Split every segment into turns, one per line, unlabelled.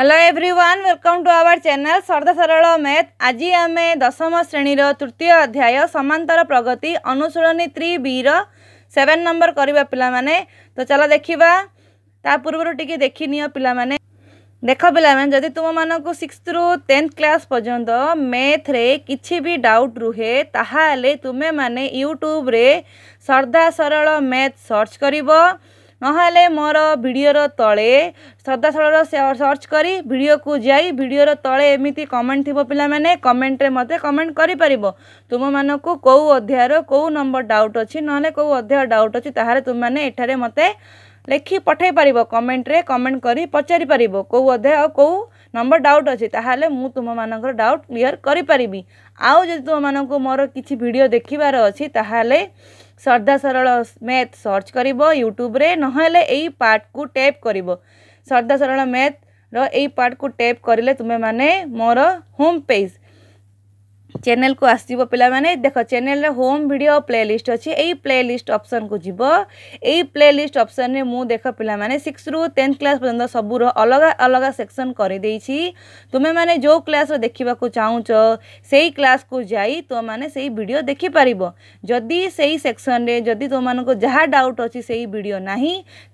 hello everyone welcome to our channel सरदा सरल math आज आम दशम श्रेणीर तृतीय अध्याय समांतर प्रगति अनुशूलनी थ्री बीर सेवेन नंबर करवा पाने तो चल देखा ता पूर्व टी देखनी पाने देख पाने जदि तुम मानक सिक्स रु टेन्थ क्लास पर्यंत मैथ्रे कि भी डाउट रुहे तुम्हें यूट्यूब सर्दा सरल मैथ सर्च कर ନହେଲେ ମୋର ଭିଡ଼ିଓର ତଳେ ସଦାସଳର ସର୍ଚ୍ଚ କରି ଭିଡ଼ିଓକୁ ଯାଇ ଭିଡ଼ିଓର ତଳେ ଏମିତି କମେଣ୍ଟ ଥିବ ପିଲାମାନେ କମେଣ୍ଟରେ ମୋତେ କମେଣ୍ଟ କରିପାରିବ ତୁମମାନଙ୍କୁ କେଉଁ ଅଧ୍ୟାୟର କେଉଁ ନମ୍ବର ଡାଉଟ୍ ଅଛି ନହେଲେ କେଉଁ ଅଧ୍ୟାୟ ଡାଉଟ୍ ଅଛି ତାହାର ତୁମମାନେ ଏଠାରେ ମୋତେ ଲେଖି ପଠାଇ ପାରିବ କମେଣ୍ଟରେ କମେଣ୍ଟ କରି ପଚାରି ପାରିବ କେଉଁ ଅଧ୍ୟାୟ ଆଉ କେଉଁ ନମ୍ବର ଡାଉଟ୍ ଅଛି ତାହେଲେ ମୁଁ ତୁମମାନଙ୍କର ଡାଉଟ୍ କ୍ଲିଅର୍ କରିପାରିବି ଆଉ ଯଦି ତୁମମାନଙ୍କୁ ମୋର କିଛି ଭିଡ଼ିଓ ଦେଖିବାର ଅଛି ତାହେଲେ ସର୍ଦ୍ଧା ସରଳ ମ୍ୟାଥ୍ ସର୍ଚ୍ଚ କରିବ ୟୁଟ୍ୟୁବରେ ନହେଲେ ଏଇ ପାର୍ଟକୁ ଟେପ୍ କରିବ ସର୍ଦ୍ଧା ସରଳ ମ୍ୟାଥ୍ର ଏଇ ପାର୍ଟକୁ ଟେପ୍ କରିଲେ ତୁମେମାନେ ମୋର ହୋମ୍ ପେଜ୍ चैनल को आसब पे देख चैनल होम भिड प्ले लिस्ट अच्छी यही प्ले लिस्ट अप्सन को जीव यही प्ले लिस्ट अप्सन में मुझ देख पे सिक्स रु टेन्थ क्लास पर्यटन सबूर अलग अलग सेक्शन करदे तुम्हें मैंने जो क्लास देखा चाहूच से क्लास को जा तुम मैंने से भिड देखिपार जदि से सेक्शन में जदि तुम को जहाँ डाउट अच्छी से भिड ना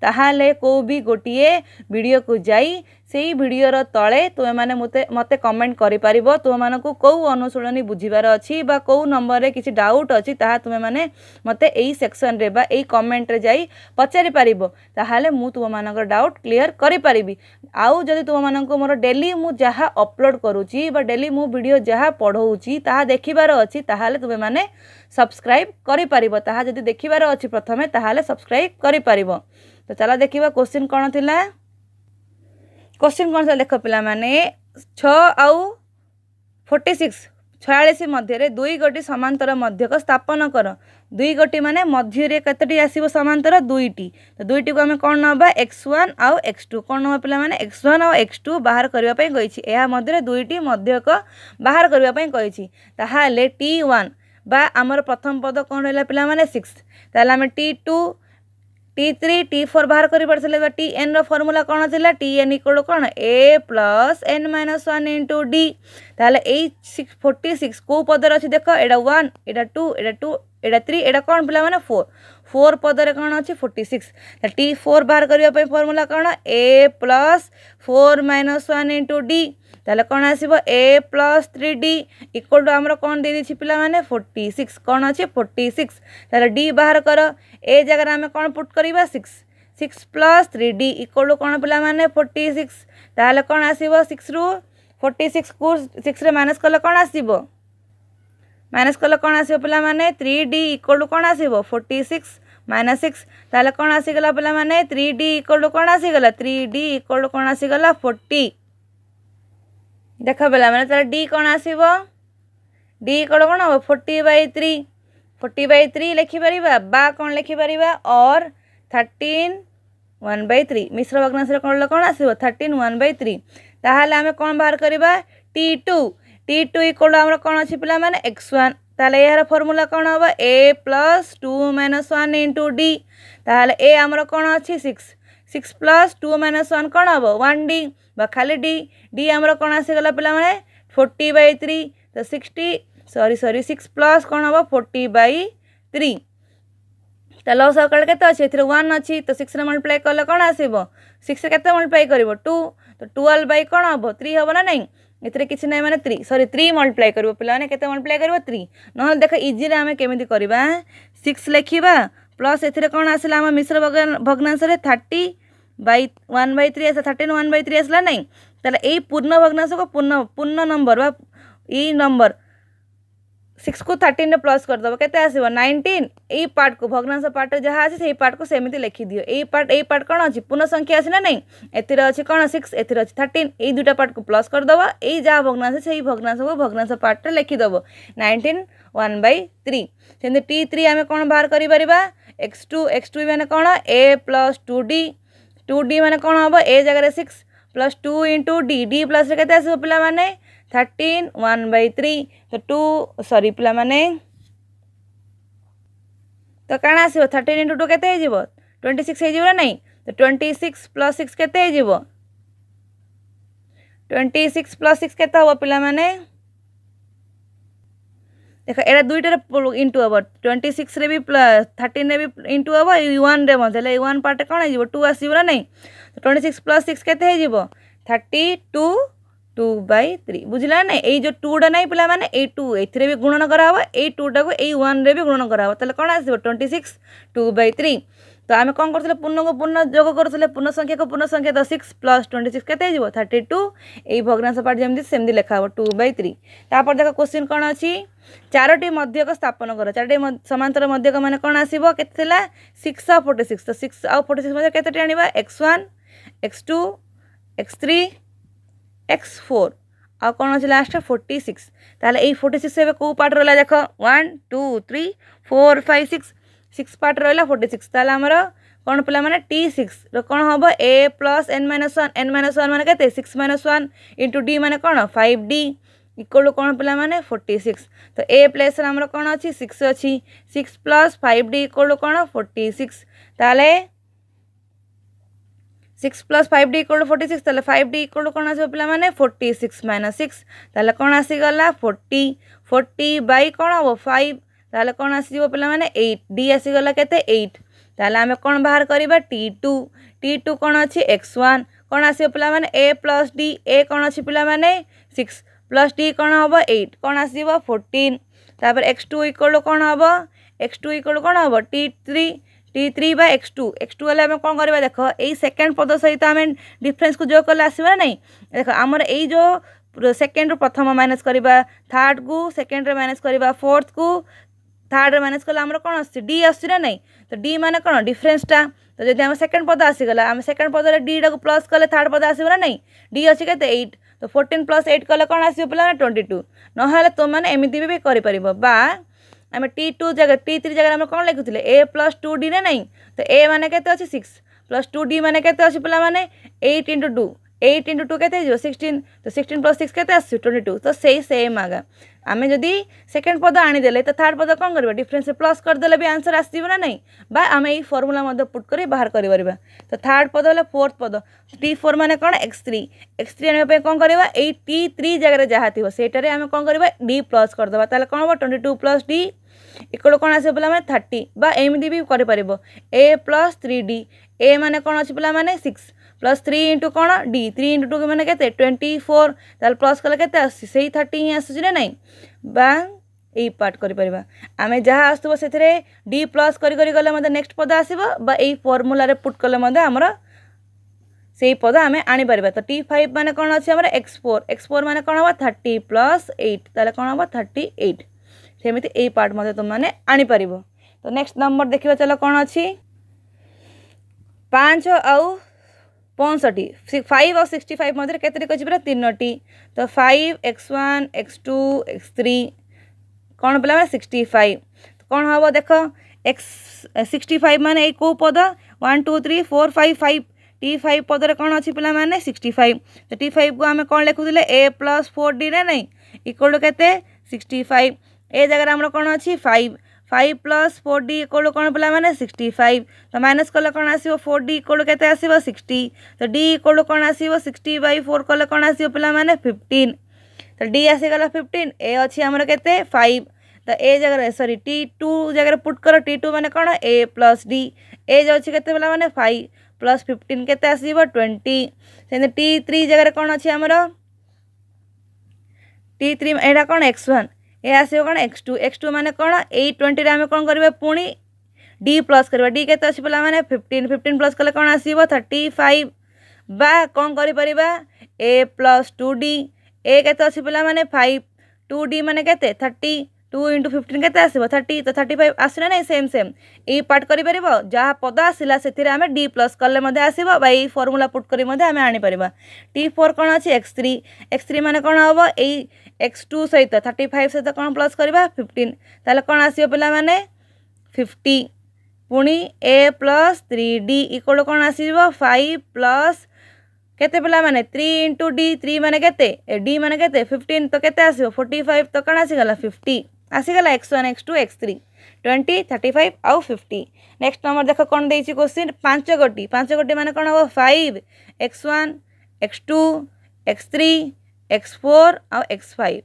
ताहले को भी गोटे भिड को जी से ही भिडर तले तुम्हें मत कमेंट कर तुम्हें कौ अनुशूलनी बुझार अच्छी कौ नंबर में किसी डाउट अच्छी तुम्हें मत यही सेक्शन में यही कमेन्ट्रे जा पचारि पार ताहले मु तुम मान डाउट क्लीयर करी आदि तुम मान मोर डेली मुझा अपलोड करुच्ची भिड जहाँ पढ़ाऊँ ता देखार अच्छी ताहले तुम्हें सब्सक्राइब सब्सक्राइब करें देखार अच्छी प्रथम ताहले सब्सक्राइब कर तो चल देखा क्वेश्चन कौन थी क्वेश्चन कौन था देख पाने छ आउ फोर्टी सिक्स ছয়াশ মধ্যে দুই গোটি সমান্তর মধ্যক স্থাপন কর দুই গোটি মানে মধ্যে কতটি আসব সমান্তর দুইটি তো দুইটি আমি কম নবা এক্স ওয়ান আউ এক্স টু কম নবা পিলা মানে এক্স ওয়ান আউ এক্স টু বাহার করা কইছি এর মধ্যে দুইটি মধ্যক বাহার করা কইছি তাহলে টি ওয়ান বা আমার প্রথম পদ কম রহলা পিলা মানে সিক্স তাহলে আমি T two T three T four बाहर कर टी एन रर्मूला कौन थी टी एन इक्वल कौन a plus n minus one into d तेल यही फोर्टी सिक्स कौ पदर अच्छे देख एटा वन एटा टू एटा टू एटा थ्री एटा कौन पे मैंने फोर फोर पदर कौन अच्छे फोर्टी सिक्स टी फोर बाहर करने फर्मूला कौन a plus four minus one into d তাহলে কোণ আসব a plus three d equal to আমার কোণ দিয়ে দিয়েছি পিলা মানে ফোর্টি সিক্স কোণ অছে ফোর্টি সিক্স তাহলে ডি বাহার কর এ জায়গায় আমি কোণ পুট করা six six plus three d equal to কোণ পিলা মানে ফোর্টি সিক্স তাহলে কোণ আসব সিক্স রু ফোর্টি সিক্স কু সিক্সরে মাইনাস কলে কোণ আসব মাইনাস কলে কোণ আসব পিলা মানে থ্রি ডি ইকোয়াল টু কোণ আসব ফোর্টি সিক্স माइनस सिक्स ताल कौन आसीगला पे मैंने थ्री डी इक्वल टू कौन आसीगला थ्री डी इक्वल टू कौन आसीगला फोर्टी देख पे मैंने तरह डी कौन आस कौन कौन हम forty by three forty by three लिखिपर बा कौन लिखिपर और थर्टीन वन बै थ्री मिश्र भग्नाश कौन आस थर्टीन वन बै थ्री ताल आम कौन बाहर करवा T two T two equal कौन अच्छी पे एक्स वन यार फर्मूला कौन हम a plus two minus one into d ताल ए आमर कौन अच्छी six six plus two minus one कौन हम वन डी खाली डी डी आमर कौन आसीगला पे मैंने फोर्टी बै थ्री तो sixty sorry sorry six plus कौन हम फोर्टी बै थ्री तो लस कल के वन अच्छी तो सिक्स मल्टीप्लाई कले कौन आसव सिक्स के मल्टीप्लाई कर टू तो टुवेल्व बै कौन हम थ्री हम ना नहीं ये कि ना मैंने थ्री सरी थ्री मल्टीप्लाई कर पे के मल्टीप्लाई कर थ्री ना देख इजी आम कमी करवा सिक्स लिखा प्लस एथेर कौन आसला मिश्र भग्नांश thirty by one by three आसा थर्टीन वन बै थ्री आसला नहीं तो ये पूर्ण भग्नांश पूर्ण पूर्ण नंबर बा ये नंबर सिक्स को थर्टीन प्लस करदेव के आसो नाइंटीन यही पार्ट को भग्नांश पार्ट जहाँ अच्छे से पार्ट को सेमती लिखिदि यही पार्ट यही पार्ट कौन अच्छी पूर्ण संख्या अच्छी ना नहीं अच्छे कौन सिक्स एर अच्छे थर्टीन यही दुटा पार्ट को प्लस करदेव यही जहाँ भग्नांश से ही भग्नांश को भग्नांश पार्ट लिखिदेव नाइंटीन वन बै थ्री सेमती टी थ्री आम कौन बाहर कर एक्स टू एक्स टू मैंने कौन a plus two d two d मैंने कौन हम ए जगार six plus two into d d plus के थर्टीन वन बै थ्री तो टू सरी पाने तो कण आस थर्टीन इंटु टू के ट्वेंटी सिक्स हो ना तो ट्वेंटी सिक्स प्लस सिक्स के ट्वेंटी सिक्स प्लस सिक्स के पाने ଦେଖ ଏଇଟା ଦୁଇଟାରେ ଇଣ୍ଟୁ ହେବ ଟ୍ୱେଣ୍ଟି ସିକ୍ସରେ ବି ଥାର୍ଟିନ୍ରେ ବି ଇଣ୍ଟୁ ହେବ ଏଇ ୱାନ୍ରେ ମଧ୍ୟ ହେଲେ ଏଇ ୱାନ୍ ପାର୍ଟ କ'ଣ ହେଇଯିବ ଟୁ ଆସିବ ନା ନାହିଁ ଟ୍ୱେଣ୍ଟି ସିକ୍ସ ପ୍ଲସ୍ ସିକ୍ସ କେତେ ହେଇଯିବ thirty two two by three ବୁଝିଲା ନା ଏଇ ଯେଉଁ ଟୁଟା ନାହିଁ ପିଲାମାନେ ଏଇ ଟୁ ଏଥିରେ ବି ଗୁଣନ କରାହେବ ଏଇ ଟୁଟାକୁ ଏଇ ୱାନ୍ରେ ବି ଗୁଣନ କରାହେବ ତାହେଲେ କ'ଣ ଆସିବ twenty six two by three তো আমি কম করলে পূর্ণকে পূর্ণ যোগ করলে পূর্ণ সংখ্যাকে পূর্ণ সংখ্যা তো সিক্স প্লস টোয়েন্টি সিক্স কেতে হয়ে থার্টি টু এই ভগ্নাংশ পাঠ যেমনি সেমতি লেখা হব টু বাই থ্রি তাপরে দেখ কোশ্চিন কোণ অছি চারোটি মধ্যক স্থাপন কর চারোটি সমান্তর মধ্যক মানে কোণ আসব কেতে লা সিক্স আউ ফোর্টি সিক্স তো সিক্স আউ ফোর্টি সিক্স মধ্যে কেতোটি আনবা x one x two x three x four ଆଉ କ'ଣ ଅଛି ଲାଷ୍ଟ ଫୋର୍ଟି ସିକ୍ସ ତାହେଲେ ଏଇ ଫୋର୍ଟି ସିକ୍ସ ଏବେ କେଉଁ ପାର୍ଟ ରହିଲା ଦେଖ one two three four five six six part रहा फोर्टी सिक्स तमर कौन मैंने टी सिक्स तो कौन हम a plus n minus one n minus one मैंने के six minus one into d मैंने कौन फाइव डी इक्वल टू कौन पाने फोर्टी सिक्स तो ए प्लस कौन अच्छी सिक्स अच्छी six plus five d equal to कौन फोर्टी सिक्स तेल six plus five d equal forty six five d equal कौन आस पा मैंने फोर्टी सिक्स माइनस सिक्स तेल कौन आसगला फोर्टी फोर्टी बै कौन हम फाइव ତାହେଲେ କ'ଣ ଆସିଯିବ ପିଲାମାନେ ଏଇଟ୍ ଡି ଆସିଗଲା କେତେ ଏଇଟ୍ ତାହେଲେ ଆମେ କ'ଣ ବାହାର କରିବା ଟି ଟୁ ଟି ଟୁ କ'ଣ ଅଛି ଏକ୍ସ ୱାନ୍ କ'ଣ ଆସିବ ପିଲାମାନେ ଏ ପ୍ଲସ୍ ଡି ଏ କ'ଣ ଅଛି ପିଲାମାନେ ସିକ୍ସ ପ୍ଲସ୍ ଡି କ'ଣ ହେବ ଏଇଟ୍ କ'ଣ ଆସିବ ଫୋର୍ଟିନ୍ ତାପରେ ଏକ୍ସ ଟୁ ଇକ୍ୱାଲ୍ କ'ଣ ହେବ ଏକ୍ସ ଟୁ ଇକ୍ୱାଲ୍ କ'ଣ ହେବ ଟି ଥ୍ରୀ টি থ্রি বা এক্স টু এক্স টু হলে আমি কম করা দেখ এই সেকেন্ড পদ সহিত আমি ডিফরেন্সকে যোগ কলে আসবে না দেখ আমার এই যে সেকেন্ডর প্রথম মাইনাস করা থার্ড কু সেকেন্ডরে মাইনাস করা ফোর্থ কু থার্ডরে মাইনাস কলে আমার কোণ আসছে ডি আসছে না নাই তো ডি মানে কোণ ডিফরেন্সটা তো যদি আমার সেকেন্ড পদ আসিগলা আমি সেকেন্ড পদরে ডিটাকে প্লস কলে থার্ড পদ আসবে না নাই ডি অছি কেতে এইট তো ফোর্টিন প্লস এইট কলে কোণ আসবে পিলা না টোয়েন্টি টু নহলে তোমাকে এমিতি বি করিপার বা আমি টি টু জায়গায় টি থ্রি জায়গায় আমরা কোণ লিখুলে এ প্লস টু ডি না নাই তো এ মানে কেতে অছি সিক্স প্লস টু ডি মানে কেতে অছি পিলা মানে eight into two eight into two কেতে হয়ে সিক্সটিন তো সিক্সটিন প্লস সিক্স কেতে আসছে টোয়েন্টি টু তো সেই সেম আগা आम जदि सेकेंड पद आनीदे तो थार्ड पद कौन कर डिफरेन्स प्लस करदे भी आंसर आसो ना नहीं बा आम यही फर्मूला पुट कर बाहर कर तो थार्ड पद है फोर्थ पद टी फोर मैंने कौन एक्स थ्री एक्स थ्री आने कौन करवा यही टी थ्री जगार जहाँ थी सेटारे आम कौन करवा डी प्लस करदे तो कौन हम ट्वेंटी टू प्लस डी इकड़ कौन आस पे थर्टी बा एमती भी कर प्लस थ्री डी ए मैंने कौन अच्छे पे सिक्स ପ୍ଲସ୍ ଥ୍ରୀ ଇଣ୍ଟୁ କ'ଣ ଡି ଥ୍ରୀ ଇଣ୍ଟୁ ଟୁ ମାନେ କେତେ ଟ୍ୱେଣ୍ଟି ଫୋର୍ ତାହେଲେ ପ୍ଲସ୍ କଲେ କେତେ ଆସୁଛି ସେଇ ଥାର୍ଟି ହିଁ ଆସୁଛି ନା ନାହିଁ ବା ଏଇ ପାର୍ଟ କରିପାରିବା ଆମେ ଯାହା ଆସୁଥିବ ସେଥିରେ ଡି ପ୍ଲସ୍ କରି କରି ଗଲେ ମଧ୍ୟ ନେକ୍ସଟ ପଦ ଆସିବ ବା ଏଇ ଫର୍ମୁଲାରେ ପୁଟ୍ କଲେ ମଧ୍ୟ ଆମର ସେଇ ପଦ ଆମେ ଆଣିପାରିବା ତ ଟି ଫାଇଭ୍ ମାନେ କ'ଣ ଅଛି ଆମର ଏକ୍ସ ଫୋର୍ ଏକ୍ସ ଫୋର୍ ମାନେ କ'ଣ ହେବ ଥାର୍ଟି ପ୍ଲସ୍ ଏଇଟ୍ ତାହେଲେ କ'ଣ ହେବ ଥାର୍ଟି ଏଇଟ୍ ସେମିତି ଏଇ ପାର୍ଟ ମଧ୍ୟ ତୁମମାନେ ଆଣିପାରିବ ତ ନେକ୍ସଟ ନମ୍ବର ଦେଖିବା ଚାଲ କ'ଣ ଅଛି ପାଞ୍ଚ ଆଉ ପଞ୍ଚଷଠି ଫାଇଭ୍ ଆଉ ସିକ୍ସଟି ଫାଇଭ୍ ମଧ୍ୟରେ କେତେ ଦେଖ ଅଛି ପୁରା ତିନୋଟି ତ five x one x two x three କ'ଣ ପିଲାମାନେ ସିକ୍ସଟି ଫାଇଭ୍ କ'ଣ ହେବ ଦେଖ ଏକ୍ସ ସିକ୍ସଟି ଫାଇଭ୍ ମାନେ ଏଇ କେଉଁ ପଦ one two three four five five T five पदर कौन अच्छी पे सिक्सटी फाइव तो टी फाइव को आम कौन लिखुले ए प्लस फोर डी ना नहीं इक्वल टू के सिक्सटी फाइव ए जगार आम कौन अच्छी five five plus four d equal कौन मैंने सिक्सटी फाइव तो माइनस कले कौन आस फोर डी इक्वल के आसो सिक्सटी तो डी इक्वल कौन आसो सिक्सटी बै फोर कले कौन आसो पाने फिफ्टन तो डी आसीगला फिफ्टन ए अच्छी आमर के फाइव तो ए जगह सरी टी टू जगह पुट कर टी टू मैंने कौन ए प्लस डी एज अच्छी के मैंने फाइव प्लस फिफ्टन के ट्वेंटी से टी थ्री जगह कौन अच्छी आमर टी थ्री यहाँ कौन एक्स वन यह आस एक्स टू एक्स टू मैंने कौन ए ट्वेंटी आम कौन करवा पुणी डी प्लस करवा डी के पाने फिफ्टन फिफ्टन प्लस कले कौन आस थर्टी फाइव बा कौन कर प्लस टू डी ए के पाने फाइव टू डी मैंने के थर्टी টু ইন্টু ফিফটিন কেতে আসব থার্টি তো থার্টি ফাইভ আসু না সেম সেম এই পার্ট করে যা পদ আসলা সেতিরে আমি ডি প্লস কলে মধ্যে আসব বা এই ফর্মুলা পুট করে মধ্যে আমি আনিপারিবা টি ফোর কোণ আছে এক্স থ্রি এক্স থ্রি মানে কোণ হব এই এক্স টু সহিত থার্টি ফাইভ সহিত কোণ প্লস করা ফিফটিন তাহলে কোণ আসবে পিলা মানে ফিফটি পুনি a plus three d equal কোণ আসব ফাইভ প্লস কেতে পিলা মানে থ্রি ইন্টু ডি থ্রি মানে কেতে ডি মানে কেতে ফিফটিন তো কেতে আসব ফোর্টি ফাইভ তো কোণ আসিগলা ফিফটি ଆସିଗଲା x one x two x three twenty thirty five ଆଉ ଫିଫ୍ଟି ନେକ୍ସଟ ନମ୍ବର ଦେଖ କ'ଣ ଦେଇଛି କୋଶ୍ଚିନ୍ ପାଞ୍ଚ ଗୋଟି ପାଞ୍ଚ ଗୋଟି ମାନେ କ'ଣ ହେବ five x one x two x three x four ଆଉ ଏକ୍ସ ଫାଇଭ୍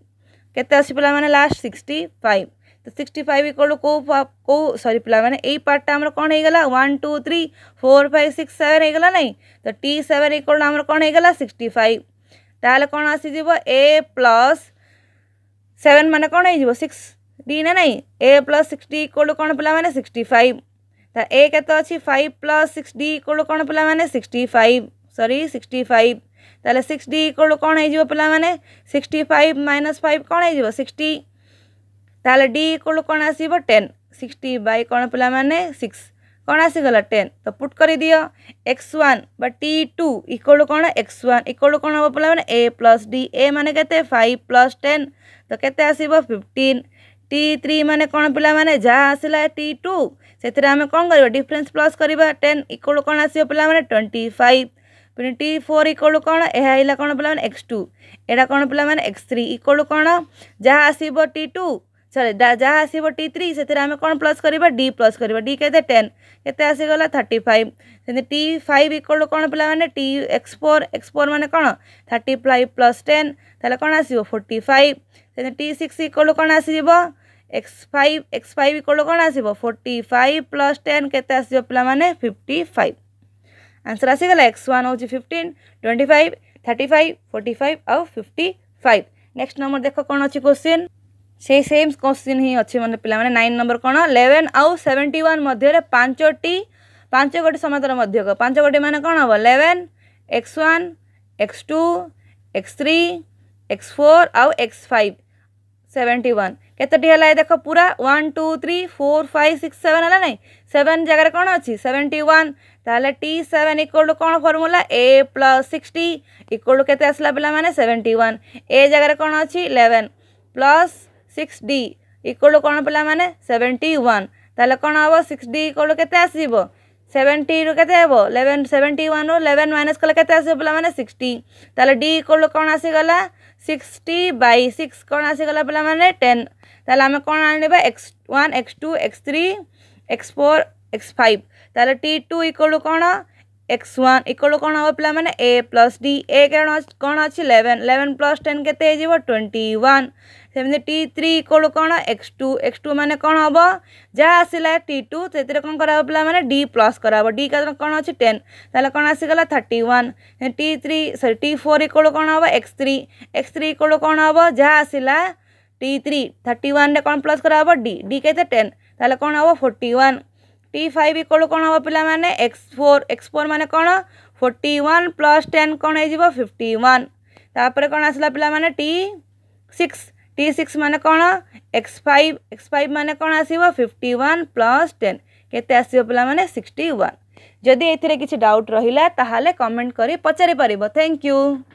କେତେ ଅଛି ପିଲାମାନେ ଲାଷ୍ଟ ସିକ୍ସଟି ଫାଇଭ୍ ତ ସିକ୍ସଟି ଫାଇଭ୍ ଇକ୍ୱାଲ୍ କେଉଁ କେଉଁ ସରି ପିଲାମାନେ ଏଇ ପାର୍ଟଟା ଆମର କ'ଣ ହେଇଗଲା one two three four five six seven ହେଇଗଲା ନାହିଁ ତ ଟି ସେଭେନ୍ ଇକ୍ୱାଲ୍ ଆମର କ'ଣ ହେଇଗଲା ସିକ୍ସଟି ଫାଇଭ୍ ତାହେଲେ କ'ଣ ଆସିଯିବ ଏ ପ୍ଲସ୍ सेवेन मान कौन हो सिक्स डी ना ना a plus six d equal कौन पे सिक्सटी फाइव ए के अच्छी five plus six d equal कौन पे sixty five sorry sixty five तेल सिक्स डी इक्वल कौन हो पे सिक्सटी फाइव माइनस फाइव कौन हो सिक्सटी ताल डी इक्वल कौन आसो टेन सिक्सटी बै कौन पे सिक्स କ'ଣ ଆସିଗଲା ଟେନ୍ ତ ପୁଟ୍ କରିଦିଅ ଏକ୍ସ ୱାନ୍ ବା ଟି ଟୁ ଇକ୍ୱାଲ୍ ଟୁ କ'ଣ ଏକ୍ସ ୱାନ୍ ଇକ୍ୱାଲ୍ ଟୁ କ'ଣ ହେବ ପିଲାମାନେ ଏ ପ୍ଲସ୍ ଡି ଏ ମାନେ କେତେ ଫାଇଭ୍ ପ୍ଲସ୍ ଟେନ୍ ତ କେତେ ଆସିବ ଫିଫ୍ଟିନ୍ ଟି ଥ୍ରୀ ମାନେ କ'ଣ ପିଲାମାନେ ଯାହା ଆସିଲା ଟି ଟୁ ସେଥିରେ ଆମେ କ'ଣ କରିବା ଡିଫରେନ୍ସ ପ୍ଲସ୍ କରିବା ଟେନ୍ ଇକ୍ୱାଲ୍ କ'ଣ ଆସିବ ପିଲାମାନେ ଟ୍ୱେଣ୍ଟି ଫାଇଭ୍ ପୁଣି ଟି ଫୋର୍ ଇକ୍ୱାଲ୍ କ'ଣ ଏହା ହେଲା କ'ଣ ପିଲାମାନେ ଏକ୍ସ ଟୁ ଏଇଟା କ'ଣ ପିଲାମାନେ ଏକ୍ସ ଥ୍ରୀ ଇକ୍ୱାଲ୍ କ'ଣ ଯାହା ଆସିବ ଟି ଟୁ ସରି ଯାହା ଆସିବ ଟି ଥ୍ରୀ ସେଥିରେ ଆମେ କ'ଣ ପ୍ଲସ୍ କରିବା ଡି ପ୍ଲସ୍ କରିବା ଡି କେତେ ଟେନ୍ କେତେ ଆସିଗଲା ଥାର୍ଟି ଫାଇଭ୍ ସେମିତି ଟି ଫାଇଭ୍ ଇକ୍ୱାଲ୍ କ'ଣ ପିଲାମାନେ T x four x four ମାନେ କ'ଣ ଥାର୍ଟି ଫାଇଭ୍ ପ୍ଲସ୍ ଟେନ୍ ତାହେଲେ କ'ଣ ଆସିବ ଫୋର୍ଟି ଫାଇଭ୍ ସେମିତି ଟି ସିକ୍ସ ଇକ୍ୱାଲ୍ କ'ଣ ଆସିଯିବ x five x five equal କ'ଣ ଆସିବ ଫୋର୍ଟି ଫାଇଭ୍ ପ୍ଲସ୍ ଟେନ୍ କେତେ ଆସିବ ପିଲାମାନେ ଫିଫ୍ଟି ଫାଇଭ୍ ଆନ୍ସର୍ ଆସିଗଲା ଏକ୍ସ ୱାନ୍ ହେଉଛି fifteen twenty five thirty five forty five ଆଉ ଫିଫ୍ଟି ଫାଇଭ୍ ନେକ୍ସଟ ନମ୍ବର ଦେଖ କ'ଣ ଅଛି କୋଶ୍ଚିନ୍ সেই সেম কোশ্চিନ୍ ହିଁ ଅଛି ମାନେ ପିଲାମାନେ ନାଇନ୍ ନମ୍ବର କ'ଣ ଲେଭେନ୍ ଆଉ ସେଭେଣ୍ଟି ୱାନ୍ ମଧ୍ୟରେ ପାଞ୍ଚଟି ପାଞ୍ଚ ଗୋଟି ସମାନ୍ତର ମଧ୍ୟକ ପାଞ୍ଚ ଗୋଟି ମାନେ କ'ଣ ହେବ eleven x one x two x three x four ଆଉ ଏକ୍ସ ଫାଇଭ୍ ସେଭେଣ୍ଟି ୱାନ୍ କେତୋଟି ହେଲା ଏ ଦେଖ ପୁରା one two three four five six seven ହେଲା ନାହିଁ ସେଭେନ୍ ଜାଗାରେ କ'ଣ ଅଛି ସେଭେଣ୍ଟି ୱାନ୍ ତାହେଲେ ଟି ସେଭେନ୍ ଇକ୍ୱାଲ୍ ଟୁ କ'ଣ formula a plus sixty equal to କେତେ ଆସିଲା ପିଲାମାନେ ସେଭେଣ୍ଟି ୱାନ୍ ଏ ଜାଗାରେ କ'ଣ ଅଛି eleven plus six d equal କ'ଣ ପିଲାମାନେ ସେଭେଣ୍ଟି ୱାନ୍ ତାହେଲେ କ'ଣ ହେବ ସିକ୍ସ ଡି ଇକ୍ୱାଲ୍ କେତେ ଆସିବ ସେଭେଣ୍ଟିରୁ କେତେ ହେବ ଲେଭେନ୍ ସେଭେଣ୍ଟି ୱାନ୍ରୁ ଲେଭେନ୍ ମାଇନସ୍ କଲେ କେତେ ଆସିବ ପିଲାମାନେ ସିକ୍ସଟି ତାହେଲେ ଡି ଇକ୍ୱାଲ୍ କ'ଣ ଆସିଗଲା ସିକ୍ସଟି ବାଇ ସିକ୍ସ କ'ଣ ଆସିଗଲା ପିଲାମାନେ ଟେନ୍ ତାହେଲେ ଆମେ କ'ଣ ଆଣିବା x one x two x three x four x five ତାହେଲେ ଟି ଟୁ ଇକ୍ୱାଲ୍ କ'ଣ ଏକ୍ସ ୱାନ୍ ଇକ୍ୱାଲ୍ କ'ଣ ହେବ ପିଲାମାନେ ଏ ପ୍ଲସ୍ ଡି ଏ କ'ଣ କ'ଣ ଅଛି ଲେଭେନ୍ ଲେଭେନ୍ ପ୍ଲସ୍ ଟେନ୍ କେତେ ହେଇଯିବ ଟ୍ୱେଣ୍ଟି ୱାନ୍ ସେମିତି ଟି ଥ୍ରୀ ଇକ୍ୱାଲ୍ କ'ଣ ଏକ୍ସ ଟୁ ଏକ୍ସ ଟୁ ମାନେ କ'ଣ ହେବ ଯାହା ଆସିଲା ଟି ଟୁ ସେଥିରେ କ'ଣ କରାହେବ ପିଲାମାନେ ଡି ପ୍ଲସ୍ କରାହେବ ଡି କାରଣ କ'ଣ ଅଛି ଟେନ୍ ତାହେଲେ କ'ଣ ଆସିଗଲା thirty one T three sorry T four equal କ'ଣ ହେବ x three x three equal କ'ଣ ହେବ ଯାହା ଆସିଲା ଟି ଥ୍ରୀ ଥାର୍ଟି ୱାନ୍ରେ କ'ଣ ପ୍ଲସ୍ କରାହେବ ଡି ଡି କେତେ ଟେନ୍ ତାହେଲେ କ'ଣ ହେବ ଫୋର୍ଟି ୱାନ୍ ଟି ଫାଇଭ୍ ଇକ୍ୱାଲ୍ କ'ଣ ହେବ ପିଲାମାନେ ଏକ୍ସ ଫୋର୍ ଏକ୍ସ ଫୋର୍ ମାନେ କ'ଣ ଫୋର୍ଟି ୱାନ୍ ପ୍ଲସ୍ ଟେନ୍ କ'ଣ ହେଇଯିବ ଫିଫ୍ଟି ୱାନ୍ ତାପରେ କ'ଣ ଆସିଲା ପିଲାମାନେ ଟି ସିକ୍ସ टी सिक्स मान कौन एक्स फाइव एक्स फाइव मान कौन आस फिफ्टी वन प्लस टेन के आसो पाने सिक्सटी वन जदि ए डाउट रहा कमेंट कर पचारिपर थैंक यू